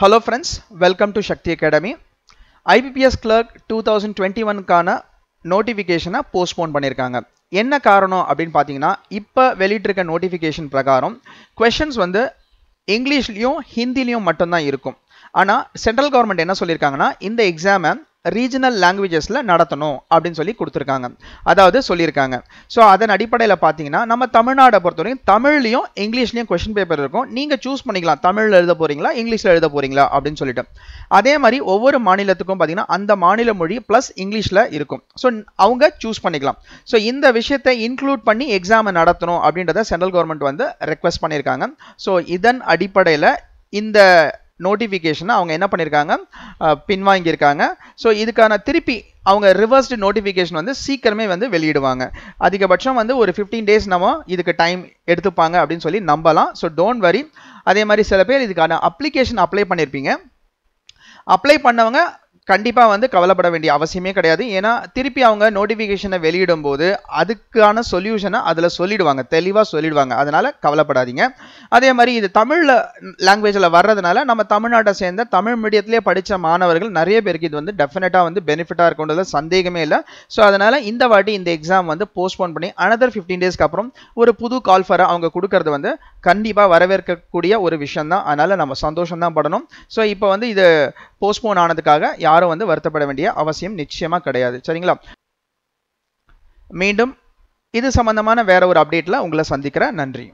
hello friends welcome to Shakti academy IBPS clerk two thousand twenty ஒனுக்கான நோட்டிஃபிகேஷனை postpone பண்ணியிருக்காங்க என்ன காரணம் அப்படின்னு பார்த்தீங்கன்னா இப்போ வெளியிட்டிருக்க நோட்டிஃபிகேஷன் பிரகாரம் கொஷின்ஸ் வந்து இங்கிலீஷ்லேயும் ஹிந்திலையும் மட்டும்தான் இருக்கும் ஆனால் சென்ட்ரல் கவர்மெண்ட் என்ன சொல்லியிருக்காங்கன்னா இந்த எக்ஸாமை ரீஜனல் லாங்குவேஜஸில் நடத்தணும் அப்படின்னு சொல்லி கொடுத்துருக்காங்க அதாவது சொல்லியிருக்காங்க ஸோ அதன் அடிப்படையில் பார்த்தீங்கன்னா நம்ம தமிழ்நாடை பொறுத்தவரைக்கும் தமிழ்லையும் இங்கிலீஷ்லையும் கொஷின் பேப்பர் இருக்கும் நீங்கள் சூஸ் பண்ணிக்கலாம் தமிழில் எழுத போகிறீங்களா இங்கிலீஷில் எழுத போகிறீங்களா அப்படின்னு சொல்லிட்டு அதே மாதிரி ஒவ்வொரு மாநிலத்துக்கும் பார்த்தீங்கன்னா அந்த மாநில மொழி ப்ளஸ் இங்கிலீஷில் இருக்கும் ஸோ அவங்க சூஸ் பண்ணிக்கலாம் ஸோ இந்த விஷயத்தை இன்க்ளூட் பண்ணி எக்ஸாமை நடத்தணும் அப்படின்றத சென்ட்ரல் கவர்மெண்ட் வந்து ரெக்வஸ்ட் பண்ணியிருக்காங்க ஸோ இதன் அடிப்படையில் இந்த நோட்டிஃபிகேஷனை அவங்க என்ன பண்ணியிருக்காங்க பின்வாங்கியிருக்காங்க ஸோ இதுக்கான திருப்பி அவங்க ரிவர்ஸ்டு நோட்டிஃபிகேஷன் வந்து சீக்கிரமே வந்து வெளியிடுவாங்க அதிகபட்சம் வந்து ஒரு ஃபிஃப்டீன் டேஸ் நம்ம இதுக்கு டைம் எடுத்துப்பாங்க அப்படின்னு சொல்லி நம்பலாம் ஸோ டோன்ட் வரி அதே மாதிரி சில பேர் இதுக்கான அப்ளிகேஷன் அப்ளை பண்ணியிருப்பீங்க அப்ளை பண்ணவங்க கண்டிப்பாக வந்து கவலைப்பட வேண்டிய அவசியமே கிடையாது ஏன்னா திருப்பி அவங்க நோட்டிஃபிகேஷனை வெளியிடும் போது அதுக்கான சொல்யூஷனை அதில் சொல்லிடுவாங்க தெளிவாக சொல்லிடுவாங்க அதனால் கவலைப்படாதீங்க அதே மாதிரி இது தமிழில் லாங்குவேஜில் வர்றதுனால நம்ம தமிழ்நாட்டை சேர்ந்த தமிழ் மீடியத்திலே படித்த மாணவர்கள் நிறைய பேருக்கு இது வந்து டெஃபினட்டாக வந்து பெனிஃபிட்டாக இருக்குன்றது சந்தேகமே இல்லை ஸோ அதனால் இந்த வாட்டி இந்த எக்ஸாம் வந்து போஸ்ட்போன் பண்ணி அனதர் ஃபிஃப்டீன் டேஸ்க்கு அப்புறம் ஒரு புது கால் கால்ஃபரை அவங்க கொடுக்கறது வந்து கண்டிப்பாக வரவேற்கக்கூடிய ஒரு விஷயம் தான் அதனால் நம்ம சந்தோஷம் தான் படணும் ஸோ இப்போ வந்து இது போஸ்ட்போன் ஆனதுக்காக யாரும் வந்து வருத்தப்பட வேண்டிய அவசியம் நிச்சயமாக கிடையாது சரிங்களா மீண்டும் இது சம்பந்தமான வேற ஒரு அப்டேட்டில் உங்களை சந்திக்கிறேன் நன்றி